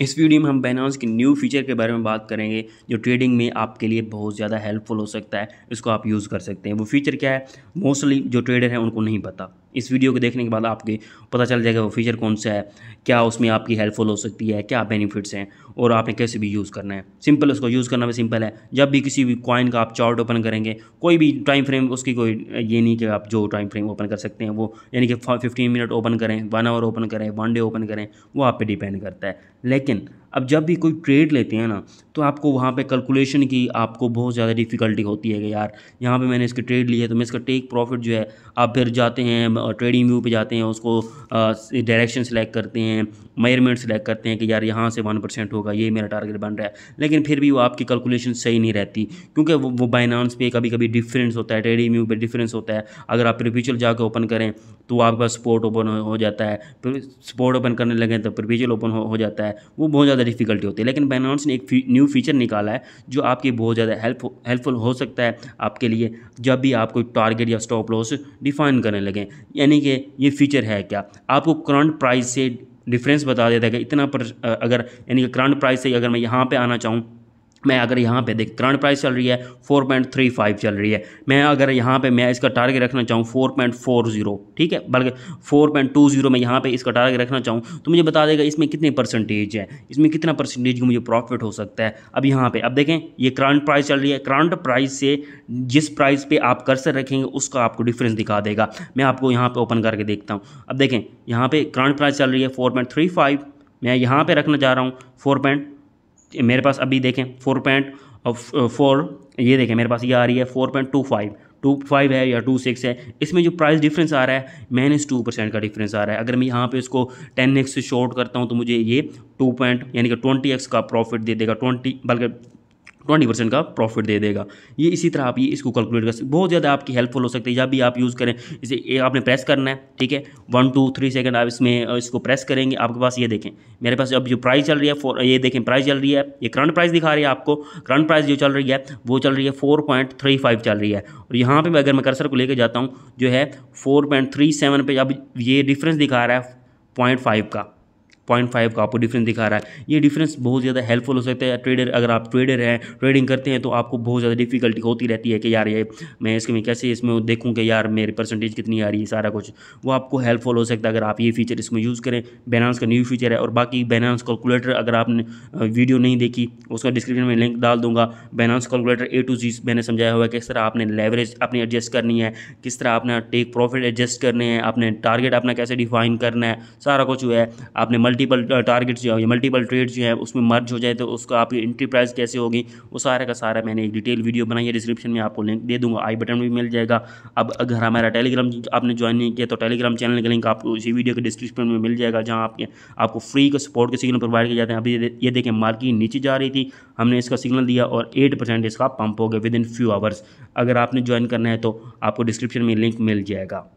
इस वीडियो में हम बैनानस के न्यू फीचर के बारे में बात करेंगे जो ट्रेडिंग में आपके लिए बहुत ज़्यादा हेल्पफुल हो सकता है इसको आप यूज़ कर सकते हैं वो फीचर क्या है मोस्टली जो ट्रेडर हैं उनको नहीं पता इस वीडियो को देखने के बाद आपके पता चल जाएगा वो फीचर कौन सा है क्या उसमें आपकी हेल्पफुल हो सकती है क्या बेनिफिट्स हैं और आपने कैसे भी यूज़ करना है सिंपल उसको यूज़ करना भी सिंपल है जब भी किसी भी कॉइन का आप चार्ट ओपन करेंगे कोई भी टाइम फ्रेम उसकी कोई ये नहीं कि आप जो टाइम फ्रेम ओपन कर सकते हैं वो यानी कि फिफ्टीन मिनट ओपन करें वन आवर ओपन करें वन डे ओपन करें वो आप पर डिपेंड करता है लेकिन अब जब भी कोई ट्रेड लेते हैं ना तो आपको वहाँ पे कैलकुलेशन की आपको बहुत ज़्यादा डिफ़िकल्टी होती है कि यार यहाँ पे मैंने इसके ट्रेड लिए तो मैं इसका टेक प्रॉफिट जो है आप फिर जाते हैं ट्रेडिंग व्यू पे जाते हैं उसको डायरेक्शन सेलेक्ट करते हैं मेयरमेंट सेलेक्ट करते हैं कि यार यहाँ से वन परसेंट होगा ये मेरा टारगेट बन रहा है लेकिन फिर भी वो आपकी कैलकुलेशन सही नहीं रहती क्योंकि वो, वो बाइनानस पे कभी कभी डिफरेंस होता है ट्रेडिंग व्यू पर डिफरेंस होता है अगर आप प्रिपिचल जाकर ओपन करें तो आपका स्पोर्ट ओपन हो जाता है फिर स्पोर्ट ओपन करने लगें तो प्रिपिचल ओपन हो जाता है वो बहुत ज़्यादा ज़्यादा डिफिकल्टी होती है लेकिन बैनॉन्स ने एक फी, न्यू फीचर निकाला है जो आपकी बहुत ज़्यादा हेल्प हेल्पफुल हो सकता है आपके लिए जब भी आप कोई टारगेट या स्टॉप लॉस डिफाइन करने लगें यानी कि ये फीचर है क्या आपको करंट प्राइस से डिफरेंस बता देता है कि इतना पर अगर यानी कि करंट प्राइस से अगर मैं यहाँ पर आना चाहूँ मैं अगर यहाँ पे देख करंट प्राइस चल रही है फोर पॉइंट थ्री फाइव चल रही है मैं अगर यहाँ पे मैं इसका टारगेट रखना चाहूँ फोर पॉइंट फोर जीरो ठीक है बल्कि फोर पॉइंट टू जीरो मैं यहाँ पे इसका टारगेट रखना चाहूँ तो मुझे बता देगा इसमें कितने परसेंटेज है इसमें कितना परसेंटेज मुझे प्रॉफिट हो सकता है अब यहाँ पर अब देखें ये करंट प्राइस चल रही है करंट प्राइस से जिस प्राइस पर आप कर रखेंगे उसका आपको डिफरेंस दिखा देगा मैं आपको यहाँ पर ओपन करके देखता हूँ अब देखें यहाँ पर करंट प्राइस चल रही है फोर मैं यहाँ पर रखना चाह रहा हूँ फोर मेरे पास अभी देखें फोर पॉइंट फोर ये देखें मेरे पास ये आ रही है four point two five two five है या टू सिक्स है इसमें जो प्राइस डिफरेंस आ रहा है माइनस टू परसेंट का डिफरेंस आ रहा है अगर मैं यहाँ पे इसको टेन एक्स से शॉर्ट करता हूँ तो मुझे ये टू पॉइंट यानी कि ट्वेंटी एक्स का प्रॉफिट दे देगा ट्वेंटी बल्कि ट्वेंटी परसेंट का प्रॉफिट दे देगा ये इसी तरह आप ये इसको कैलकुलेट कर सकते बहुत ज़्यादा आपकी हेल्पफुल हो सकती है जब भी आप यूज़ करें इसे आपने प्रेस करना है ठीक है वन टू थ्री सेकंड आप इसमें इसको प्रेस करेंगे आपके पास ये देखें मेरे पास अब जो प्राइस चल रही है फोर ये देखें प्राइस चल रही है ये करंट प्राइस दिखा रही है आपको करंट प्राइस जो चल रही है वो चल रही है फोर पॉइंट थ्री फाइव चल रही है और यहाँ पर मैं अगर मैं कर्सर को लेकर जाता हूँ जो है फोर पॉइंट थ्री सेवन अब ये डिफरेंस दिखा रहा है पॉइंट फाइव का पॉइंट फाइव का आपको डिफरेंस दिखा रहा है ये डिफरेंस बहुत ज़्यादा हेल्पफुल हो सकता है ट्रेडर अगर आप ट्रेडर हैं ट्रेडिंग करते हैं तो आपको बहुत ज़्यादा डिफिकल्टी होती रहती है कि यार ये मैं इसके में कैसे इसमें देखूँ कि यार मेरी परसेंटेज कितनी आ रही है सारा कुछ वो आपको हेल्पफुल हो सकता है अगर आप ये फीचर इसमें यूज़ करें बैनानस का न्यू फीचर है और बाकी बैनानस कैलकुलेटर अगर आपने वीडियो नहीं देखी उसका डिस्क्रिप्शन में लिंक डाल दूंगा बैनानस कैलकुलेटर ए टू जी मैंने समझाया हुआ है किस तरह आपने लेवरेज अपनी एडजस्ट करनी है किस तरह आपने टेक प्रॉफिट एडजस्ट करने हैं अपने टारगेट अपना कैसे डिफाइन करना है सारा कुछ हुआ है आपने मल्टीपल टारगेट्स uh, जो है मल्टीपल ट्रेड जो है उसमें मर्ज हो जाए तो उसका आपकी एंट्री प्राइस कैसे होगी वो सारा का सारा मैंने एक डिटेल वीडियो बनाई है डिस्क्रिप्शन में आपको लिंक दे दूंगा आई बटन भी मिल जाएगा अब अगर हमारा टेलीग्राम आपने ज्वाइन नहीं किया तो टेलीग्राम चैनल का लिंक आपको इसी वीडियो के डिस्क्रिप्शन में मिल जाएगा जहाँ आपके आपको फ्री का सपोर्ट के सिग्नल प्रोवाइड किया जाते हैं अभी ये देखें मार्किंग नीचे जा रही थी हमने इसका सिग्नल दिया और एट परसेंट इसका पंप हो गया विद इन फ्यू आवर्स अगर आपने ज्वाइन करना है तो आपको डिस्क्रिप्शन में लिंक मिल जाएगा